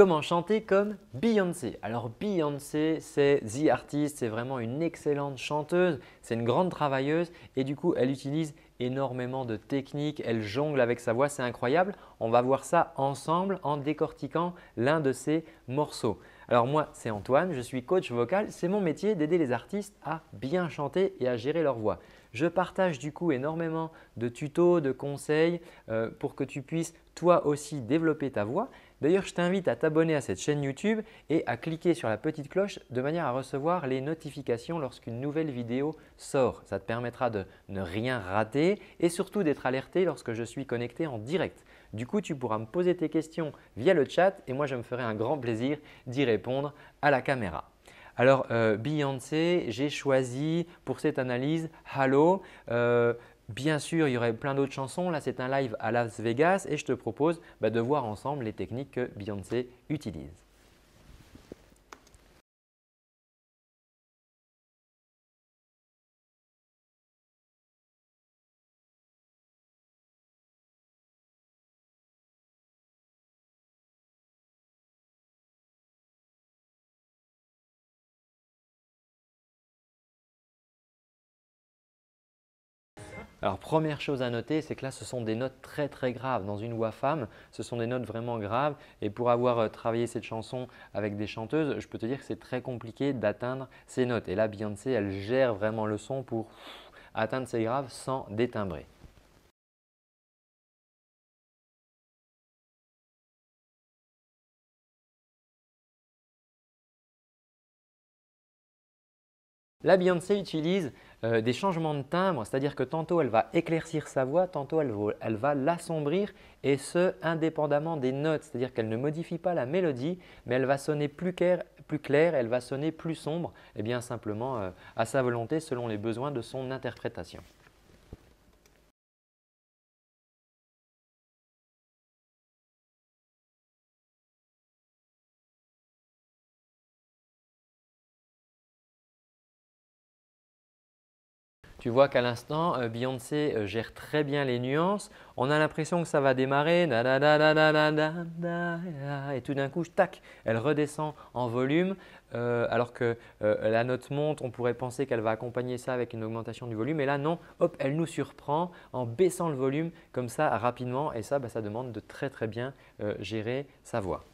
Comment chanter comme Beyoncé Alors Beyoncé, c'est The Artist, c'est vraiment une excellente chanteuse, c'est une grande travailleuse et du coup, elle utilise énormément de techniques, elle jongle avec sa voix, c'est incroyable. On va voir ça ensemble en décortiquant l'un de ses morceaux. Alors moi, c'est Antoine, je suis coach vocal, c'est mon métier d'aider les artistes à bien chanter et à gérer leur voix. Je partage du coup énormément de tutos, de conseils euh, pour que tu puisses toi aussi développer ta voix. D'ailleurs, je t'invite à t'abonner à cette chaîne YouTube et à cliquer sur la petite cloche de manière à recevoir les notifications lorsqu'une nouvelle vidéo sort. Ça te permettra de ne rien rater et surtout d'être alerté lorsque je suis connecté en direct. Du coup, tu pourras me poser tes questions via le chat et moi, je me ferai un grand plaisir d'y répondre à la caméra. Alors euh, Beyoncé, j'ai choisi pour cette analyse Hello euh, ». bien sûr, il y aurait plein d'autres chansons. Là, c'est un live à Las Vegas et je te propose bah, de voir ensemble les techniques que Beyoncé utilise. Alors première chose à noter, c'est que là ce sont des notes très très graves. Dans une voix femme, ce sont des notes vraiment graves et pour avoir euh, travaillé cette chanson avec des chanteuses, je peux te dire que c'est très compliqué d'atteindre ces notes. Et là Beyoncé, elle gère vraiment le son pour atteindre ces graves sans détimbrer. La Beyoncé utilise euh, des changements de timbre, c'est-à-dire que tantôt elle va éclaircir sa voix, tantôt elle, va l'assombrir et ce, indépendamment des notes, c'est-à-dire qu'elle ne modifie pas la mélodie, mais elle va sonner plus claire, elle va sonner plus sombre, et eh bien simplement euh, à sa volonté selon les besoins de son interprétation. Tu vois qu'à l'instant, euh, Beyoncé euh, gère très bien les nuances. On a l'impression que ça va démarrer, et tout d'un coup, tac, elle redescend en volume. Euh, alors que la note monte, on pourrait penser qu'elle va accompagner ça avec une augmentation du volume. Et là, non, hop, elle nous surprend en baissant le volume comme ça rapidement. Et ça, bah, ça demande de très très bien gérer sa voix.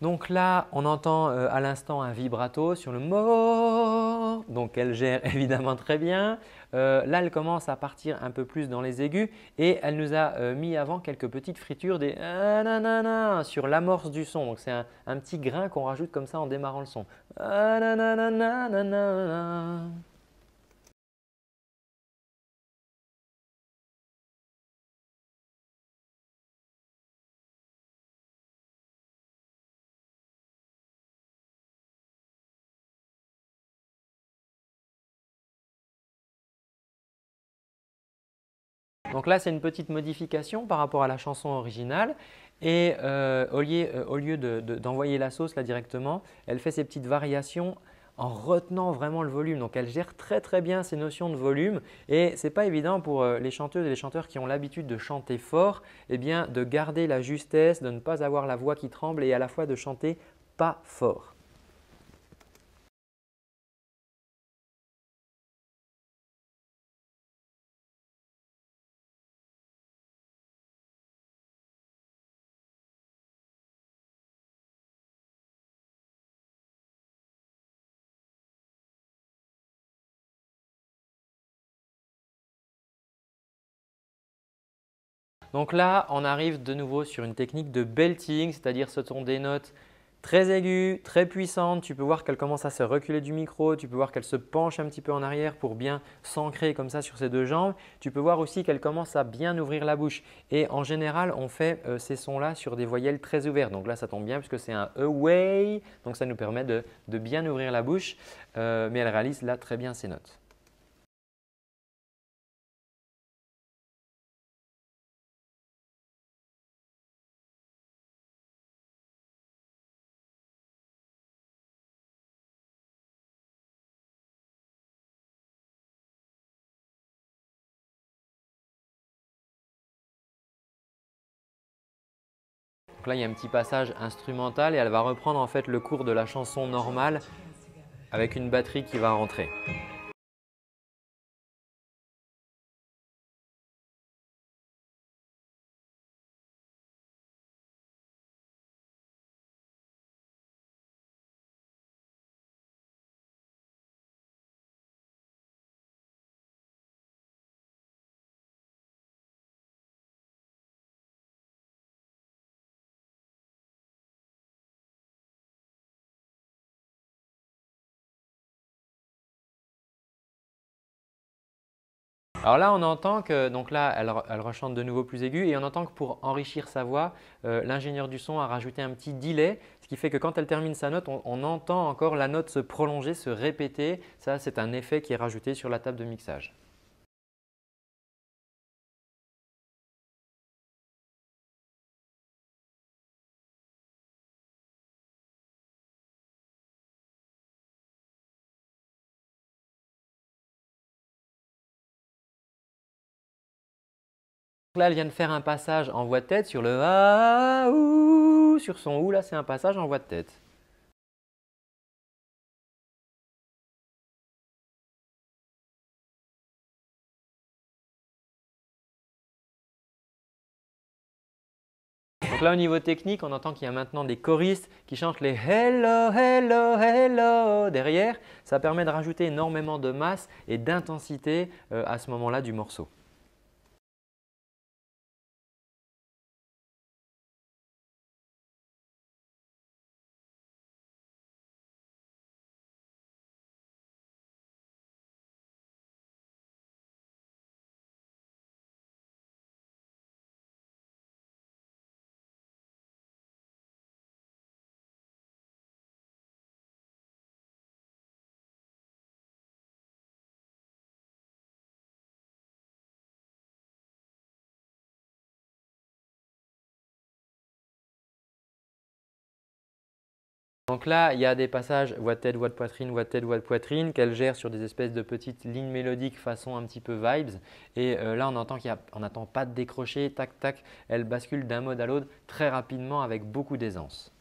Donc là, on entend euh, à l'instant un vibrato sur le mo. donc elle gère évidemment très bien. Euh, là, elle commence à partir un peu plus dans les aigus et elle nous a euh, mis avant quelques petites fritures des na sur l'amorce du son. Donc c'est un, un, petit grain qu'on rajoute comme ça en démarrant le son. Donc là, c'est une petite modification par rapport à la chanson originale. Et euh, au lieu, euh, d'envoyer la sauce là directement, elle fait ces petites variations en retenant vraiment le volume. Donc elle gère très très bien ces notions de volume et ce n'est pas évident pour euh, les chanteuses et les chanteurs qui ont l'habitude de chanter fort, eh bien, de garder la justesse, de ne pas avoir la voix qui tremble et à la fois de chanter pas fort. Donc là, on arrive de nouveau sur une technique de belting, c'est-à-dire ce sont des notes très aiguës, très puissantes. Tu peux voir qu'elle commence à se reculer du micro, tu peux voir qu'elle se penche un petit peu en arrière pour bien s'ancrer comme ça sur ses deux jambes. Tu peux voir aussi qu'elle commence à bien ouvrir la bouche. Et en général, on fait euh, ces sons-là sur des voyelles très ouvertes. Donc là, ça tombe bien puisque c'est un away, donc ça nous permet de, bien ouvrir la bouche, euh, mais elle réalise là très bien ses notes. là, il y a un petit passage instrumental et elle va reprendre en fait le cours de la chanson normale avec une batterie qui va rentrer. Alors là, on entend que, donc là, elle, rechante de nouveau plus aiguë et on entend que pour enrichir sa voix, euh, l'ingénieur du son a rajouté un petit delay, ce qui fait que quand elle termine sa note, on, on entend encore la note se prolonger, se répéter. Ça, c'est un effet qui est rajouté sur la table de mixage. là, elle vient de faire un passage en voix de tête sur le "a ah, ou, sur son ou, là, c'est un passage en voix de tête. Donc là, au niveau technique, on entend qu'il y a maintenant des choristes qui chantent les Hello, Hello, Hello derrière. Ça permet de rajouter énormément de masse et d'intensité euh, à ce moment-là du morceau. Donc là, il y a des passages voix de tête, voix de poitrine, voix de tête, voix de poitrine qu'elle gère sur des espèces de petites lignes mélodiques façon un petit peu vibes. Et euh, là, on entend qu'on n'attend pas de décrocher, tac, tac. Elle bascule d'un mode à l'autre très rapidement avec beaucoup d'aisance.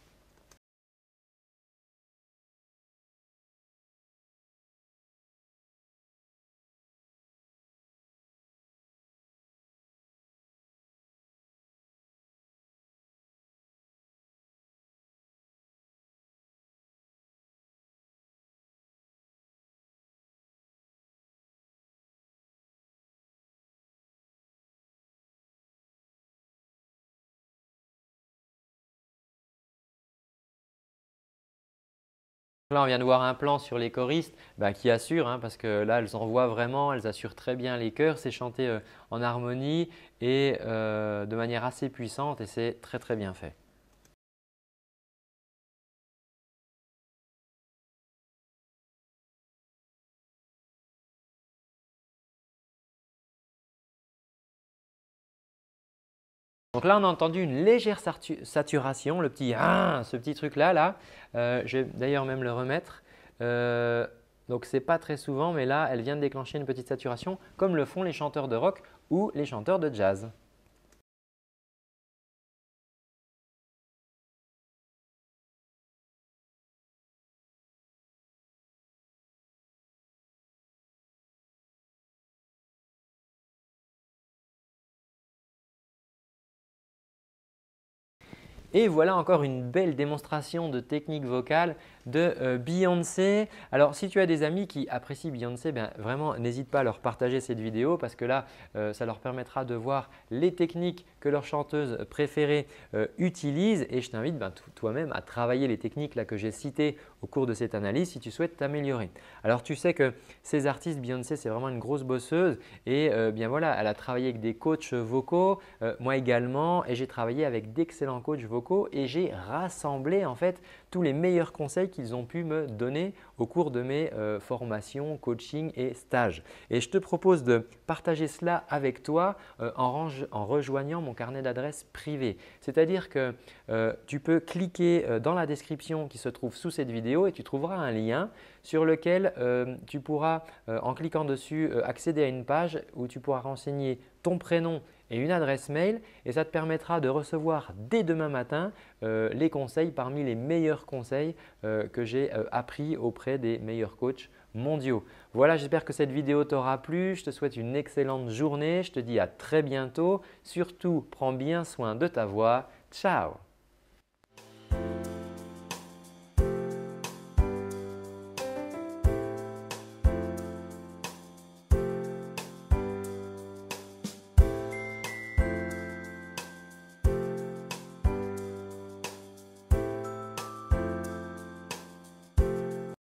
Là, on vient de voir un plan sur les choristes bah, qui assurent, hein, parce que là, elles envoient vraiment, elles assurent très bien les chœurs, c'est chanté euh, en harmonie et euh, de manière assez puissante et c'est très très bien fait. Donc là, on a entendu une légère saturation, le petit hein, ce petit truc là, là. Euh, je vais d'ailleurs même le remettre. Euh, donc ce n'est pas très souvent, mais là, elle vient de déclencher une petite saturation, comme le font les chanteurs de rock ou les chanteurs de jazz. Et voilà encore une belle démonstration de technique vocale de euh, Beyoncé. Alors si tu as des amis qui apprécient Beyoncé, ben, vraiment n'hésite pas à leur partager cette vidéo parce que là, euh, ça leur permettra de voir les techniques que leur chanteuse préférée euh, utilise et je t'invite ben, toi-même à travailler les techniques que j'ai citées au cours de cette analyse si tu souhaites t'améliorer. Alors tu sais que ces artistes, Beyoncé, c'est vraiment une grosse bosseuse et bien voilà, elle a travaillé avec des coachs vocaux, moi également et j'ai travaillé avec d'excellents coachs vocaux et j'ai rassemblé en fait tous les meilleurs conseils qu'ils ont pu me donner au cours de mes euh, formations, coaching et stages. Et je te propose de partager cela avec toi euh, en, rejoignant mon carnet d'adresses privé. C'est-à-dire que euh, tu peux cliquer dans la description qui se trouve sous cette vidéo et tu trouveras un lien sur lequel tu pourras, en cliquant dessus, accéder à une page où tu pourras renseigner ton prénom et une adresse mail et ça te permettra de recevoir dès demain matin euh, les conseils parmi les meilleurs conseils euh, que j'ai euh, appris auprès des meilleurs coachs mondiaux. Voilà, j'espère que cette vidéo t'aura plu. Je te souhaite une excellente journée. Je te dis à très bientôt. Surtout, prends bien soin de ta voix. Ciao